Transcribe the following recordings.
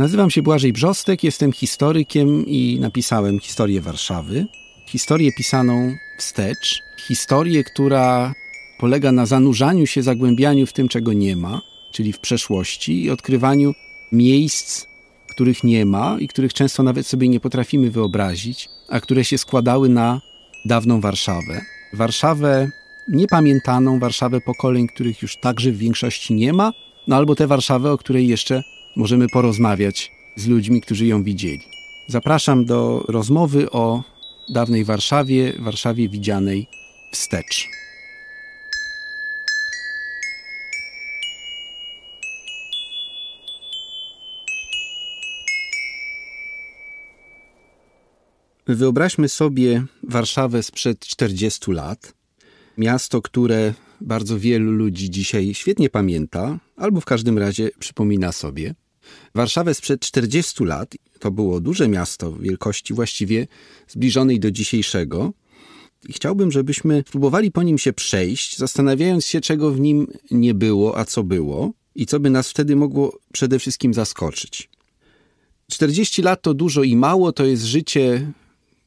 Nazywam się Błażej Brzostek, jestem historykiem i napisałem historię Warszawy. Historię pisaną wstecz, historię, która polega na zanurzaniu się, zagłębianiu w tym, czego nie ma, czyli w przeszłości i odkrywaniu miejsc, których nie ma i których często nawet sobie nie potrafimy wyobrazić, a które się składały na dawną Warszawę. Warszawę niepamiętaną, Warszawę pokoleń, których już także w większości nie ma, no albo tę Warszawę, o której jeszcze możemy porozmawiać z ludźmi, którzy ją widzieli. Zapraszam do rozmowy o dawnej Warszawie, Warszawie widzianej wstecz. Wyobraźmy sobie Warszawę sprzed 40 lat. Miasto, które bardzo wielu ludzi dzisiaj świetnie pamięta, albo w każdym razie przypomina sobie. Warszawę sprzed 40 lat to było duże miasto wielkości właściwie zbliżonej do dzisiejszego. I chciałbym, żebyśmy próbowali po nim się przejść, zastanawiając się, czego w nim nie było, a co było i co by nas wtedy mogło przede wszystkim zaskoczyć. 40 lat to dużo i mało, to jest życie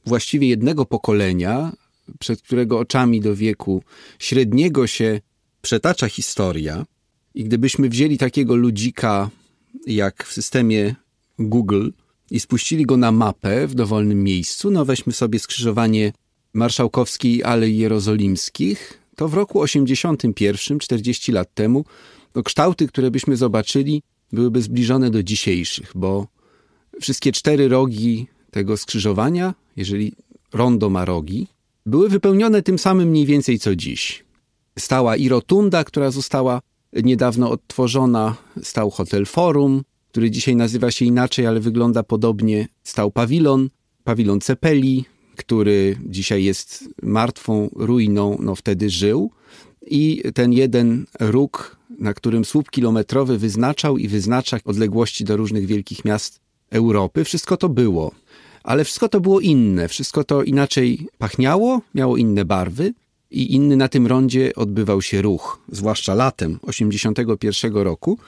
właściwie jednego pokolenia, przed którego oczami do wieku średniego się przetacza historia, i gdybyśmy wzięli takiego ludzika jak w systemie Google i spuścili go na mapę w dowolnym miejscu, no weźmy sobie skrzyżowanie Marszałkowskiej i Alei Jerozolimskich, to w roku 81, 40 lat temu, no kształty, które byśmy zobaczyli, byłyby zbliżone do dzisiejszych, bo wszystkie cztery rogi tego skrzyżowania, jeżeli rondo ma rogi, były wypełnione tym samym mniej więcej co dziś. Stała i rotunda, która została niedawno odtworzona, stał hotel Forum, który dzisiaj nazywa się inaczej, ale wygląda podobnie, stał pawilon, pawilon Cepeli, który dzisiaj jest martwą ruiną, no wtedy żył. I ten jeden róg, na którym słup kilometrowy wyznaczał i wyznacza odległości do różnych wielkich miast Europy, wszystko to było ale wszystko to było inne, wszystko to inaczej pachniało, miało inne barwy i inny na tym rondzie odbywał się ruch, zwłaszcza latem 81 roku,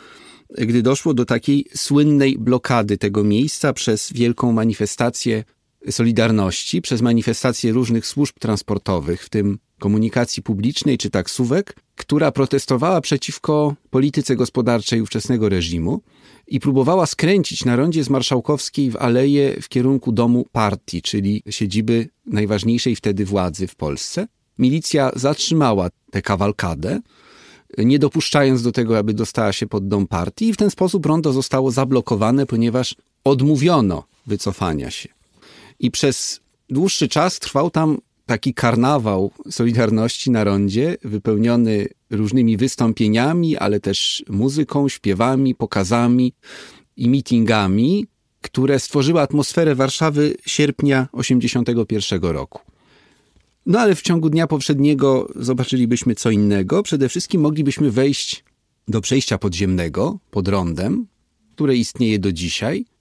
gdy doszło do takiej słynnej blokady tego miejsca przez wielką manifestację Solidarności, przez manifestacje różnych służb transportowych, w tym komunikacji publicznej czy taksówek, która protestowała przeciwko polityce gospodarczej ówczesnego reżimu i próbowała skręcić na rondzie z Marszałkowskiej w aleję w kierunku domu partii, czyli siedziby najważniejszej wtedy władzy w Polsce. Milicja zatrzymała tę kawalkadę, nie dopuszczając do tego, aby dostała się pod dom partii i w ten sposób rondo zostało zablokowane, ponieważ odmówiono wycofania się. I przez dłuższy czas trwał tam taki karnawał Solidarności na rondzie, wypełniony różnymi wystąpieniami, ale też muzyką, śpiewami, pokazami i mitingami, które stworzyły atmosferę Warszawy sierpnia 1981 roku. No ale w ciągu dnia poprzedniego zobaczylibyśmy co innego. Przede wszystkim moglibyśmy wejść do przejścia podziemnego pod rondem, które istnieje do dzisiaj –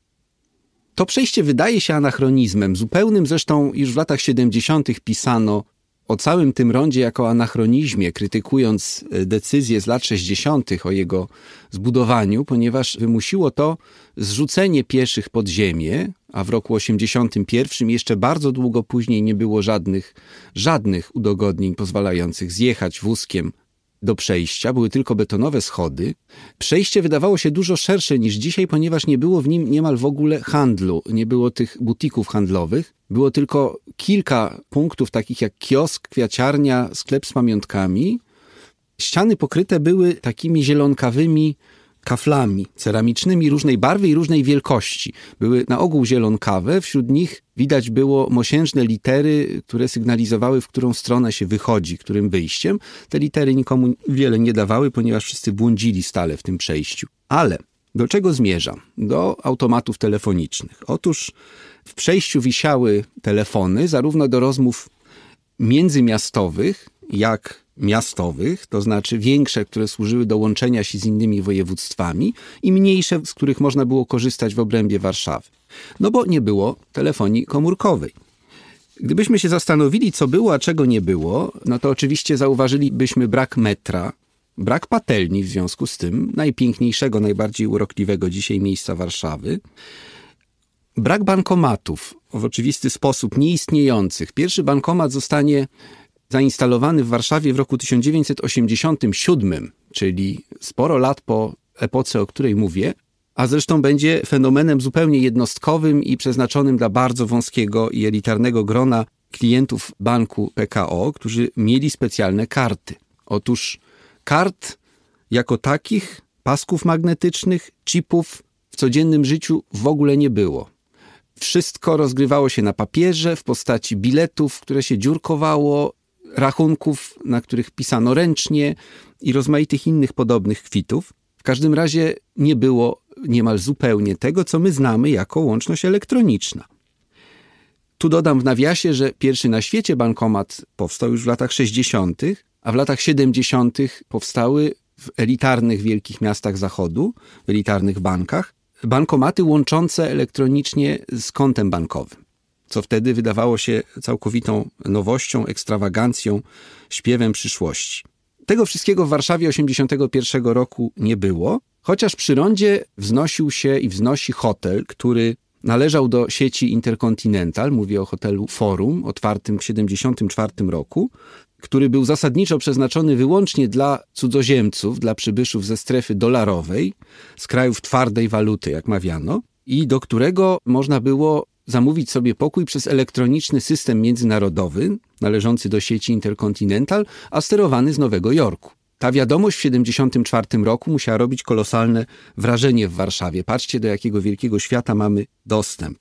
to przejście wydaje się anachronizmem, zupełnym zresztą już w latach 70. pisano o całym tym rondzie jako anachronizmie, krytykując e, decyzję z lat 60. o jego zbudowaniu, ponieważ wymusiło to zrzucenie pieszych pod ziemię, a w roku 81 jeszcze bardzo długo później nie było żadnych, żadnych udogodnień pozwalających zjechać wózkiem do przejścia, były tylko betonowe schody. Przejście wydawało się dużo szersze niż dzisiaj, ponieważ nie było w nim niemal w ogóle handlu, nie było tych butików handlowych. Było tylko kilka punktów, takich jak kiosk, kwiaciarnia, sklep z pamiątkami. Ściany pokryte były takimi zielonkawymi kaflami ceramicznymi różnej barwy i różnej wielkości. Były na ogół zielonkawe, wśród nich widać było mosiężne litery, które sygnalizowały, w którą stronę się wychodzi, którym wyjściem. Te litery nikomu wiele nie dawały, ponieważ wszyscy błądzili stale w tym przejściu. Ale do czego zmierzam? Do automatów telefonicznych. Otóż w przejściu wisiały telefony, zarówno do rozmów międzymiastowych, jak miastowych, to znaczy większe, które służyły do łączenia się z innymi województwami i mniejsze, z których można było korzystać w obrębie Warszawy. No bo nie było telefonii komórkowej. Gdybyśmy się zastanowili, co było, a czego nie było, no to oczywiście zauważylibyśmy brak metra, brak patelni w związku z tym, najpiękniejszego, najbardziej urokliwego dzisiaj miejsca Warszawy, brak bankomatów w oczywisty sposób nieistniejących. Pierwszy bankomat zostanie zainstalowany w Warszawie w roku 1987, czyli sporo lat po epoce, o której mówię, a zresztą będzie fenomenem zupełnie jednostkowym i przeznaczonym dla bardzo wąskiego i elitarnego grona klientów banku PKO, którzy mieli specjalne karty. Otóż kart jako takich, pasków magnetycznych, chipów w codziennym życiu w ogóle nie było. Wszystko rozgrywało się na papierze w postaci biletów, które się dziurkowało rachunków, na których pisano ręcznie i rozmaitych innych podobnych kwitów. W każdym razie nie było niemal zupełnie tego, co my znamy jako łączność elektroniczna. Tu dodam w nawiasie, że pierwszy na świecie bankomat powstał już w latach 60., a w latach 70. powstały w elitarnych wielkich miastach zachodu, w elitarnych bankach, bankomaty łączące elektronicznie z kontem bankowym co wtedy wydawało się całkowitą nowością, ekstrawagancją, śpiewem przyszłości. Tego wszystkiego w Warszawie 81 roku nie było, chociaż przy rondzie wznosił się i wznosi hotel, który należał do sieci Intercontinental, mówię o hotelu Forum, otwartym w 74 roku, który był zasadniczo przeznaczony wyłącznie dla cudzoziemców, dla przybyszów ze strefy dolarowej, z krajów twardej waluty, jak mawiano, i do którego można było zamówić sobie pokój przez elektroniczny system międzynarodowy należący do sieci Intercontinental, a sterowany z Nowego Jorku. Ta wiadomość w 1974 roku musiała robić kolosalne wrażenie w Warszawie. Patrzcie, do jakiego wielkiego świata mamy dostęp.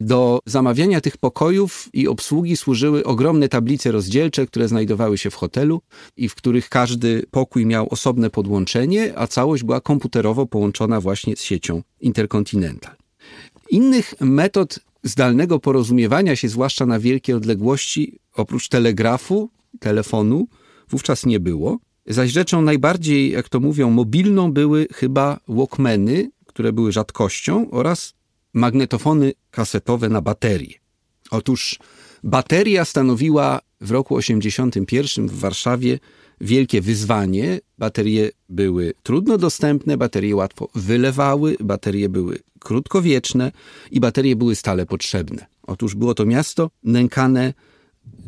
Do zamawiania tych pokojów i obsługi służyły ogromne tablice rozdzielcze, które znajdowały się w hotelu i w których każdy pokój miał osobne podłączenie, a całość była komputerowo połączona właśnie z siecią Intercontinental. Innych metod zdalnego porozumiewania się, zwłaszcza na wielkie odległości, oprócz telegrafu, telefonu, wówczas nie było. Zaś rzeczą najbardziej, jak to mówią, mobilną były chyba walkmeny, które były rzadkością, oraz magnetofony kasetowe na baterie. Otóż bateria stanowiła w roku 1981 w Warszawie wielkie wyzwanie. Baterie były trudno dostępne, baterie łatwo wylewały, baterie były krótkowieczne i baterie były stale potrzebne. Otóż było to miasto nękane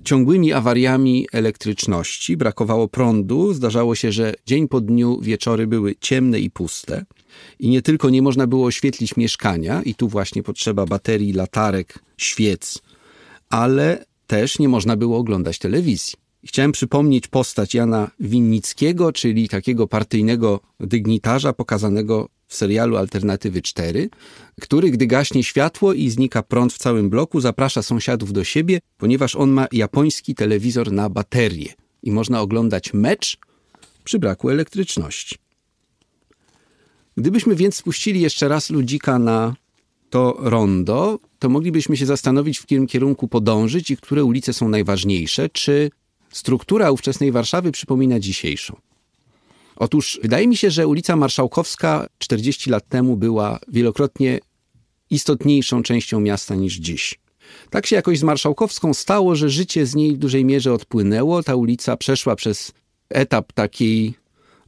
ciągłymi awariami elektryczności, brakowało prądu, zdarzało się, że dzień po dniu wieczory były ciemne i puste. I nie tylko nie można było oświetlić mieszkania, i tu właśnie potrzeba baterii, latarek, świec, ale też nie można było oglądać telewizji. Chciałem przypomnieć postać Jana Winnickiego, czyli takiego partyjnego dygnitarza pokazanego w serialu Alternatywy 4, który, gdy gaśnie światło i znika prąd w całym bloku, zaprasza sąsiadów do siebie, ponieważ on ma japoński telewizor na baterię i można oglądać mecz przy braku elektryczności. Gdybyśmy więc spuścili jeszcze raz ludzika na to rondo, to moglibyśmy się zastanowić, w którym kierunku podążyć i które ulice są najważniejsze, czy Struktura ówczesnej Warszawy przypomina dzisiejszą. Otóż wydaje mi się, że ulica Marszałkowska 40 lat temu była wielokrotnie istotniejszą częścią miasta niż dziś. Tak się jakoś z Marszałkowską stało, że życie z niej w dużej mierze odpłynęło. Ta ulica przeszła przez etap takiej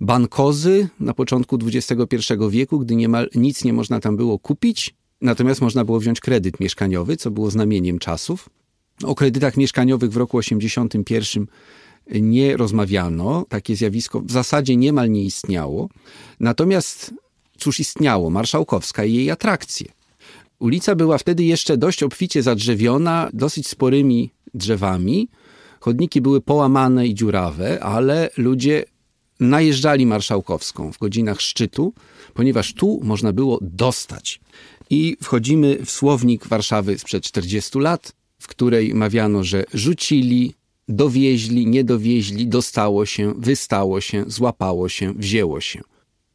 bankozy na początku XXI wieku, gdy niemal nic nie można tam było kupić, natomiast można było wziąć kredyt mieszkaniowy, co było znamieniem czasów. O kredytach mieszkaniowych w roku 1981 nie rozmawiano, takie zjawisko w zasadzie niemal nie istniało. Natomiast cóż istniało? Marszałkowska i jej atrakcje. Ulica była wtedy jeszcze dość obficie zadrzewiona, dosyć sporymi drzewami. Chodniki były połamane i dziurawe, ale ludzie najeżdżali marszałkowską w godzinach szczytu, ponieważ tu można było dostać. I wchodzimy w słownik Warszawy sprzed 40 lat w której mawiano, że rzucili, dowieźli, nie dowieźli, dostało się, wystało się, złapało się, wzięło się.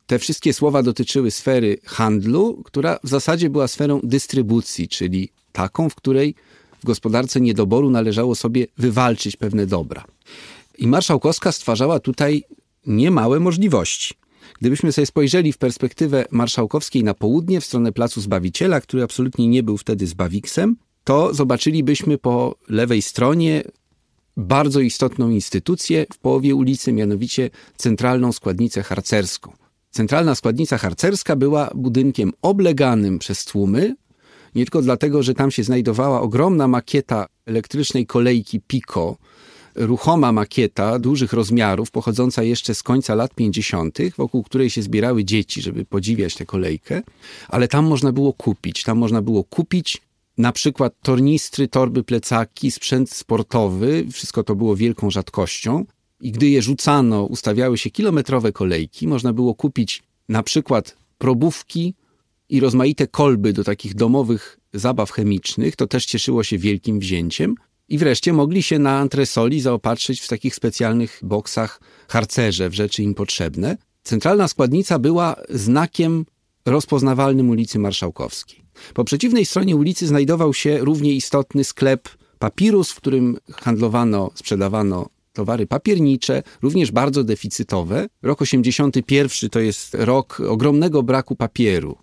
Te wszystkie słowa dotyczyły sfery handlu, która w zasadzie była sferą dystrybucji, czyli taką, w której w gospodarce niedoboru należało sobie wywalczyć pewne dobra. I marszałkowska stwarzała tutaj niemałe możliwości. Gdybyśmy sobie spojrzeli w perspektywę marszałkowskiej na południe, w stronę Placu Zbawiciela, który absolutnie nie był wtedy zbawiksem, to zobaczylibyśmy po lewej stronie bardzo istotną instytucję w połowie ulicy, mianowicie centralną składnicę harcerską. Centralna składnica harcerska była budynkiem obleganym przez tłumy, nie tylko dlatego, że tam się znajdowała ogromna makieta elektrycznej kolejki Pico, ruchoma makieta dużych rozmiarów, pochodząca jeszcze z końca lat 50., wokół której się zbierały dzieci, żeby podziwiać tę kolejkę, ale tam można było kupić. Tam można było kupić na przykład tornistry, torby, plecaki, sprzęt sportowy, wszystko to było wielką rzadkością. I gdy je rzucano, ustawiały się kilometrowe kolejki, można było kupić na przykład probówki i rozmaite kolby do takich domowych zabaw chemicznych, to też cieszyło się wielkim wzięciem. I wreszcie mogli się na antresoli zaopatrzyć w takich specjalnych boksach harcerze w rzeczy im potrzebne. Centralna składnica była znakiem rozpoznawalnym ulicy Marszałkowskiej. Po przeciwnej stronie ulicy znajdował się równie istotny sklep papirus, w którym handlowano, sprzedawano towary papiernicze, również bardzo deficytowe. Rok 81 to jest rok ogromnego braku papieru.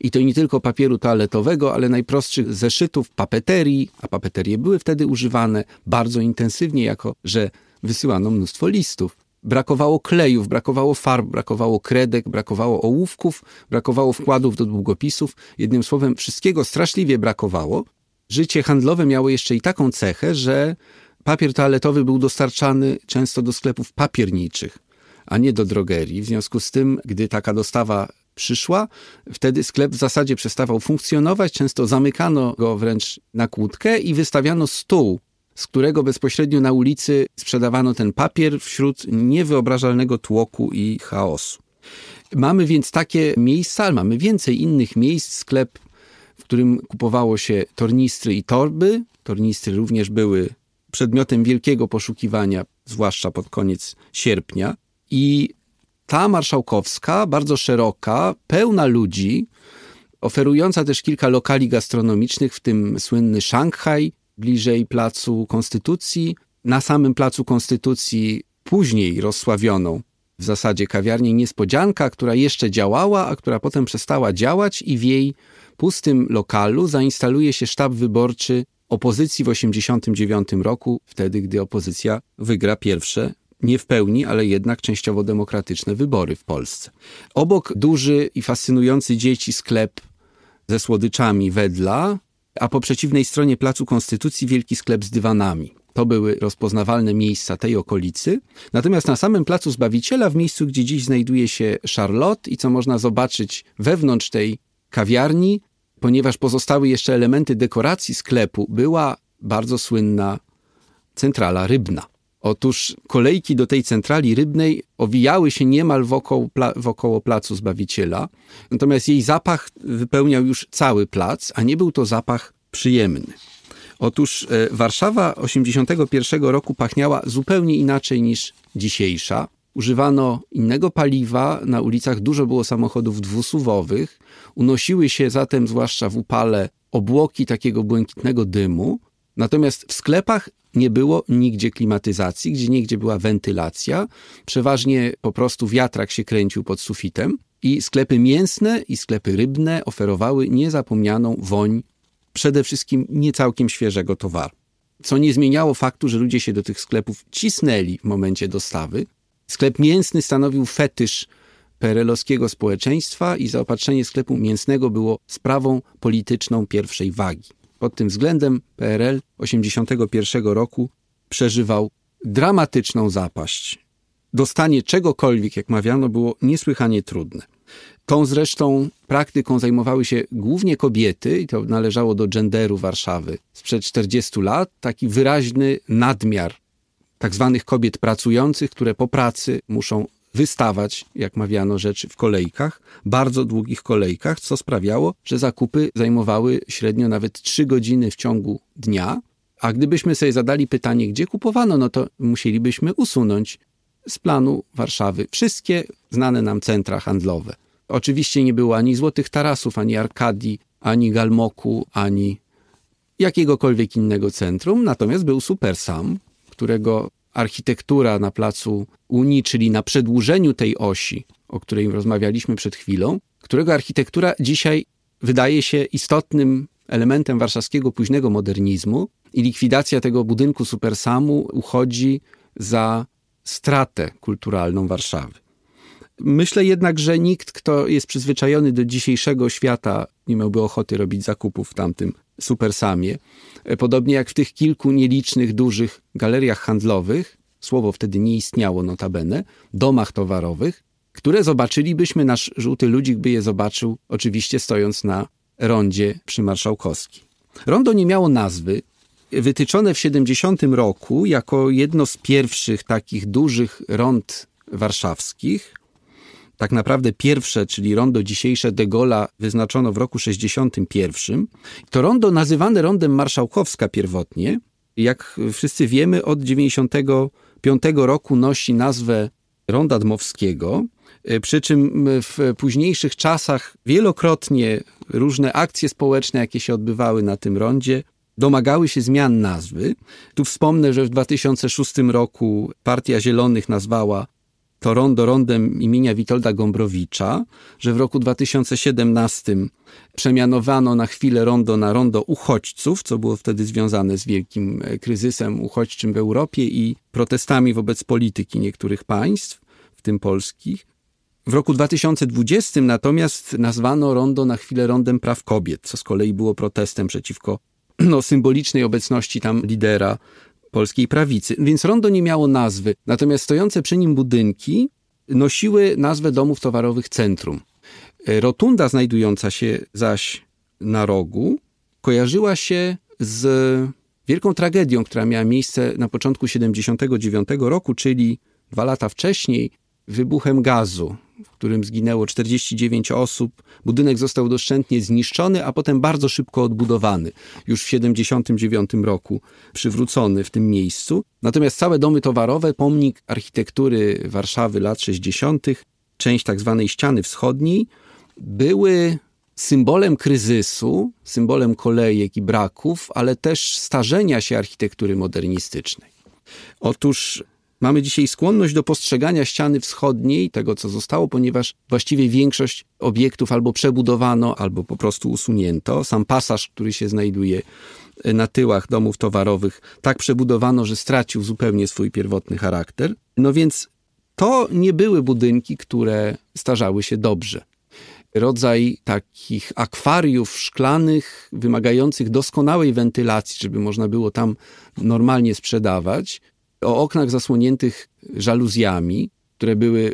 I to nie tylko papieru toaletowego, ale najprostszych zeszytów, papeterii, a papeterie były wtedy używane bardzo intensywnie, jako że wysyłano mnóstwo listów brakowało klejów, brakowało farb, brakowało kredek, brakowało ołówków, brakowało wkładów do długopisów. Jednym słowem, wszystkiego straszliwie brakowało. Życie handlowe miało jeszcze i taką cechę, że papier toaletowy był dostarczany często do sklepów papierniczych, a nie do drogerii. W związku z tym, gdy taka dostawa przyszła, wtedy sklep w zasadzie przestawał funkcjonować, często zamykano go wręcz na kłódkę i wystawiano stół z którego bezpośrednio na ulicy sprzedawano ten papier wśród niewyobrażalnego tłoku i chaosu. Mamy więc takie miejsca, ale mamy więcej innych miejsc, sklep, w którym kupowało się tornistry i torby. Tornistry również były przedmiotem wielkiego poszukiwania, zwłaszcza pod koniec sierpnia. I ta marszałkowska, bardzo szeroka, pełna ludzi, oferująca też kilka lokali gastronomicznych, w tym słynny Szanghaj, bliżej Placu Konstytucji. Na samym Placu Konstytucji później rozsławioną w zasadzie kawiarnię Niespodzianka, która jeszcze działała, a która potem przestała działać i w jej pustym lokalu zainstaluje się sztab wyborczy opozycji w 1989 roku, wtedy gdy opozycja wygra pierwsze, nie w pełni, ale jednak częściowo demokratyczne wybory w Polsce. Obok duży i fascynujący dzieci sklep ze słodyczami Wedla, a po przeciwnej stronie Placu Konstytucji wielki sklep z dywanami. To były rozpoznawalne miejsca tej okolicy. Natomiast na samym Placu Zbawiciela, w miejscu, gdzie dziś znajduje się Charlotte i co można zobaczyć wewnątrz tej kawiarni, ponieważ pozostały jeszcze elementy dekoracji sklepu, była bardzo słynna centrala rybna. Otóż kolejki do tej centrali rybnej owijały się niemal wokół, pla, wokoło placu Zbawiciela, natomiast jej zapach wypełniał już cały plac, a nie był to zapach przyjemny. Otóż e, Warszawa 81 roku pachniała zupełnie inaczej niż dzisiejsza. Używano innego paliwa, na ulicach dużo było samochodów dwusuwowych, unosiły się zatem, zwłaszcza w upale, obłoki takiego błękitnego dymu, Natomiast w sklepach nie było nigdzie klimatyzacji, gdzie nigdzie była wentylacja. Przeważnie po prostu wiatrak się kręcił pod sufitem i sklepy mięsne i sklepy rybne oferowały niezapomnianą woń przede wszystkim niecałkiem świeżego towaru. Co nie zmieniało faktu, że ludzie się do tych sklepów cisnęli w momencie dostawy. Sklep mięsny stanowił fetysz perelowskiego społeczeństwa i zaopatrzenie sklepu mięsnego było sprawą polityczną pierwszej wagi. Pod tym względem PRL 81 roku przeżywał dramatyczną zapaść. Dostanie czegokolwiek, jak mawiano, było niesłychanie trudne. Tą zresztą praktyką zajmowały się głównie kobiety, i to należało do genderu Warszawy. Sprzed 40 lat taki wyraźny nadmiar tzw. Tak kobiet pracujących, które po pracy muszą wystawać, jak mawiano, rzeczy w kolejkach, bardzo długich kolejkach, co sprawiało, że zakupy zajmowały średnio nawet 3 godziny w ciągu dnia. A gdybyśmy sobie zadali pytanie, gdzie kupowano, no to musielibyśmy usunąć z planu Warszawy wszystkie znane nam centra handlowe. Oczywiście nie było ani Złotych Tarasów, ani Arkadii, ani Galmoku, ani jakiegokolwiek innego centrum, natomiast był Super Sam, którego architektura na placu Unii, czyli na przedłużeniu tej osi, o której rozmawialiśmy przed chwilą, którego architektura dzisiaj wydaje się istotnym elementem warszawskiego późnego modernizmu i likwidacja tego budynku supersamu uchodzi za stratę kulturalną Warszawy. Myślę jednak, że nikt, kto jest przyzwyczajony do dzisiejszego świata, nie miałby ochoty robić zakupów w tamtym supersamie. E, podobnie jak w tych kilku nielicznych dużych galeriach handlowych, słowo wtedy nie istniało notabene, domach towarowych, które zobaczylibyśmy, nasz żółty ludzik by je zobaczył, oczywiście stojąc na rondzie przy Marszałkowskiej. Rondo nie miało nazwy, wytyczone w 70 roku jako jedno z pierwszych takich dużych rond warszawskich – tak naprawdę pierwsze, czyli rondo dzisiejsze de Gaulle'a wyznaczono w roku 61. To rondo nazywane rondem marszałkowska pierwotnie, jak wszyscy wiemy, od 95 roku nosi nazwę ronda dmowskiego, e, przy czym w późniejszych czasach wielokrotnie różne akcje społeczne, jakie się odbywały na tym rondzie, domagały się zmian nazwy. Tu wspomnę, że w 2006 roku Partia Zielonych nazwała to rondo rondem imienia Witolda Gombrowicza, że w roku 2017 przemianowano na chwilę rondo na rondo uchodźców, co było wtedy związane z wielkim e, kryzysem uchodźczym w Europie i protestami wobec polityki niektórych państw, w tym polskich. W roku 2020 natomiast nazwano rondo na chwilę rondem praw kobiet, co z kolei było protestem przeciwko no, symbolicznej obecności tam lidera polskiej prawicy. Więc rondo nie miało nazwy, natomiast stojące przy nim budynki nosiły nazwę domów towarowych centrum. E, rotunda znajdująca się zaś na rogu kojarzyła się z wielką tragedią, która miała miejsce na początku 79 roku, czyli dwa lata wcześniej, wybuchem gazu w którym zginęło 49 osób. Budynek został doszczętnie zniszczony, a potem bardzo szybko odbudowany, już w 79 roku przywrócony w tym miejscu. Natomiast całe domy towarowe, pomnik architektury Warszawy lat 60., część tak zwanej ściany wschodniej, były symbolem kryzysu, symbolem kolejek i braków, ale też starzenia się architektury modernistycznej. Otóż Mamy dzisiaj skłonność do postrzegania ściany wschodniej, tego co zostało, ponieważ właściwie większość obiektów albo przebudowano, albo po prostu usunięto. Sam pasaż, który się znajduje e, na tyłach domów towarowych, tak przebudowano, że stracił zupełnie swój pierwotny charakter. No więc to nie były budynki, które starzały się dobrze. Rodzaj takich akwariów szklanych, wymagających doskonałej wentylacji, żeby można było tam normalnie sprzedawać, o oknach zasłoniętych żaluzjami, które były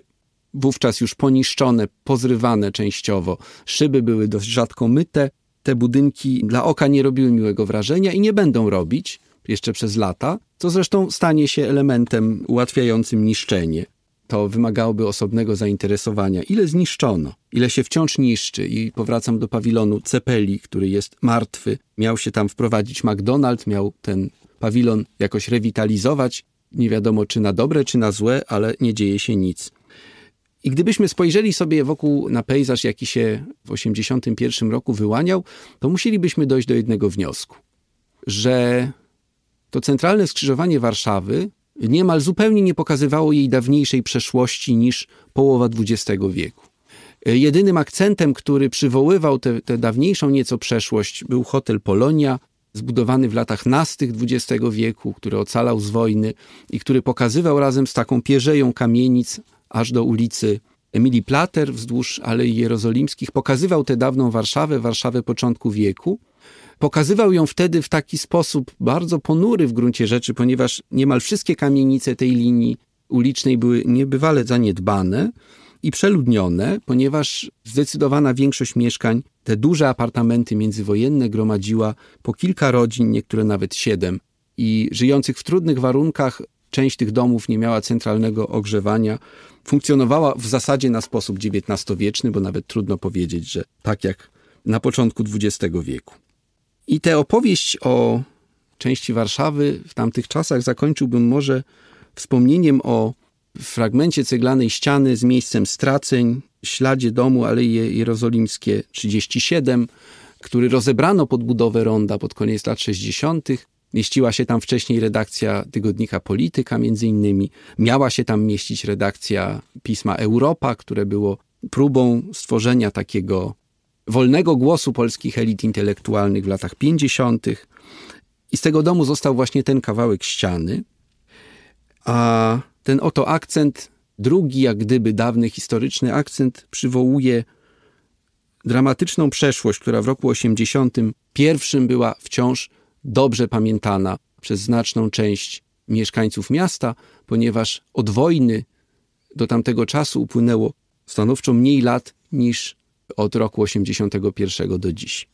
wówczas już poniszczone, pozrywane częściowo. Szyby były dość rzadko myte. Te budynki dla oka nie robiły miłego wrażenia i nie będą robić jeszcze przez lata, co zresztą stanie się elementem ułatwiającym niszczenie. To wymagałoby osobnego zainteresowania. Ile zniszczono, ile się wciąż niszczy, i powracam do pawilonu Cepeli, który jest martwy. Miał się tam wprowadzić McDonald's, miał ten pawilon jakoś rewitalizować, nie wiadomo czy na dobre, czy na złe, ale nie dzieje się nic. I gdybyśmy spojrzeli sobie wokół na pejzaż, jaki się w 1981 roku wyłaniał, to musielibyśmy dojść do jednego wniosku, że to centralne skrzyżowanie Warszawy niemal zupełnie nie pokazywało jej dawniejszej przeszłości niż połowa XX wieku. Jedynym akcentem, który przywoływał tę dawniejszą nieco przeszłość, był hotel Polonia, zbudowany w latach nastych XX wieku, który ocalał z wojny i który pokazywał razem z taką pierzeją kamienic aż do ulicy Emilii Plater wzdłuż Alei Jerozolimskich, pokazywał tę dawną Warszawę, Warszawę początku wieku. Pokazywał ją wtedy w taki sposób bardzo ponury w gruncie rzeczy, ponieważ niemal wszystkie kamienice tej linii ulicznej były niebywale zaniedbane i przeludnione, ponieważ zdecydowana większość mieszkań te duże apartamenty międzywojenne gromadziła po kilka rodzin, niektóre nawet siedem. I żyjących w trudnych warunkach, część tych domów nie miała centralnego ogrzewania. Funkcjonowała w zasadzie na sposób XIX-wieczny, bo nawet trudno powiedzieć, że tak jak na początku XX wieku. I tę opowieść o części Warszawy w tamtych czasach zakończyłbym może wspomnieniem o fragmencie ceglanej ściany z miejscem straceń, śladzie domu Alei Jerozolimskie 37, który rozebrano pod budowę ronda pod koniec lat 60. Mieściła się tam wcześniej redakcja tygodnika Polityka, między innymi. Miała się tam mieścić redakcja pisma Europa, które było próbą stworzenia takiego wolnego głosu polskich elit intelektualnych w latach 50. I z tego domu został właśnie ten kawałek ściany. A ten oto akcent Drugi, jak gdyby dawny historyczny akcent przywołuje dramatyczną przeszłość, która w roku 81 była wciąż dobrze pamiętana przez znaczną część mieszkańców miasta, ponieważ od wojny do tamtego czasu upłynęło stanowczo mniej lat niż od roku 81 do dziś.